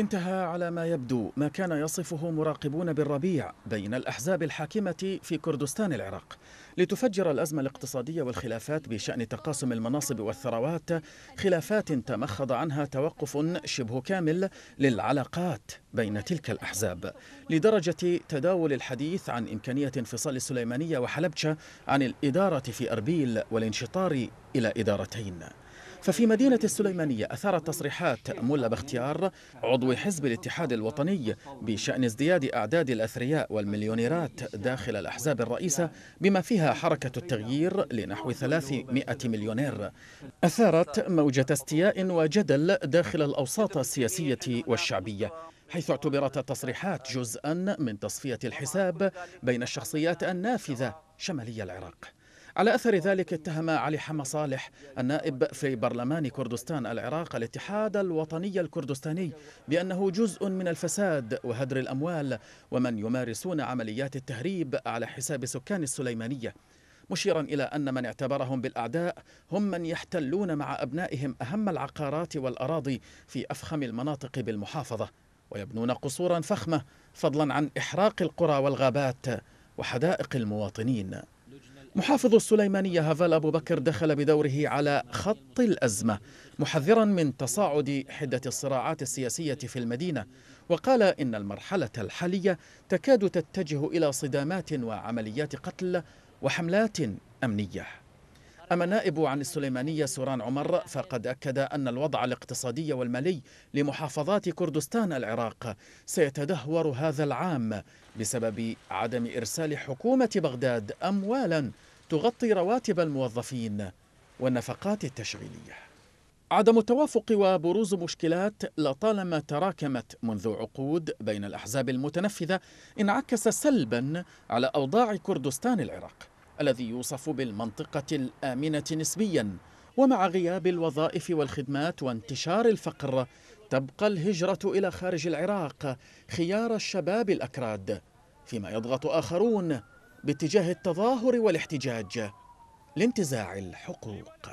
انتهى على ما يبدو ما كان يصفه مراقبون بالربيع بين الأحزاب الحاكمة في كردستان العراق لتفجر الأزمة الاقتصادية والخلافات بشأن تقاسم المناصب والثروات خلافات تمخض عنها توقف شبه كامل للعلاقات بين تلك الأحزاب لدرجة تداول الحديث عن إمكانية انفصال السليمانية وحلبشة عن الإدارة في أربيل والانشطار إلى إدارتين ففي مدينة السليمانية أثارت تصريحات ملا باختيار عضو حزب الاتحاد الوطني بشأن ازدياد أعداد الأثرياء والمليونيرات داخل الأحزاب الرئيسة بما فيها حركة التغيير لنحو 300 مليونير أثارت موجة استياء وجدل داخل الأوساط السياسية والشعبية حيث اعتبرت التصريحات جزءا من تصفية الحساب بين الشخصيات النافذة شمالي العراق على أثر ذلك اتهم علي حما صالح النائب في برلمان كردستان العراق الاتحاد الوطني الكردستاني بأنه جزء من الفساد وهدر الأموال ومن يمارسون عمليات التهريب على حساب سكان السليمانية مشيرا إلى أن من اعتبرهم بالأعداء هم من يحتلون مع أبنائهم أهم العقارات والأراضي في أفخم المناطق بالمحافظة ويبنون قصورا فخمة فضلا عن إحراق القرى والغابات وحدائق المواطنين محافظ السليمانية هافال أبو بكر دخل بدوره على خط الأزمة محذرا من تصاعد حدة الصراعات السياسية في المدينة وقال إن المرحلة الحالية تكاد تتجه إلى صدامات وعمليات قتل وحملات أمنية أما النائب عن السليمانية سوران عمر فقد أكد أن الوضع الاقتصادي والمالي لمحافظات كردستان العراق سيتدهور هذا العام بسبب عدم إرسال حكومة بغداد أموالا تغطي رواتب الموظفين والنفقات التشغيلية عدم التوافق وبروز مشكلات لطالما تراكمت منذ عقود بين الأحزاب المتنفذة انعكس سلبا على أوضاع كردستان العراق الذي يوصف بالمنطقة الآمنة نسبياً ومع غياب الوظائف والخدمات وانتشار الفقر تبقى الهجرة إلى خارج العراق خيار الشباب الأكراد فيما يضغط آخرون باتجاه التظاهر والاحتجاج لانتزاع الحقوق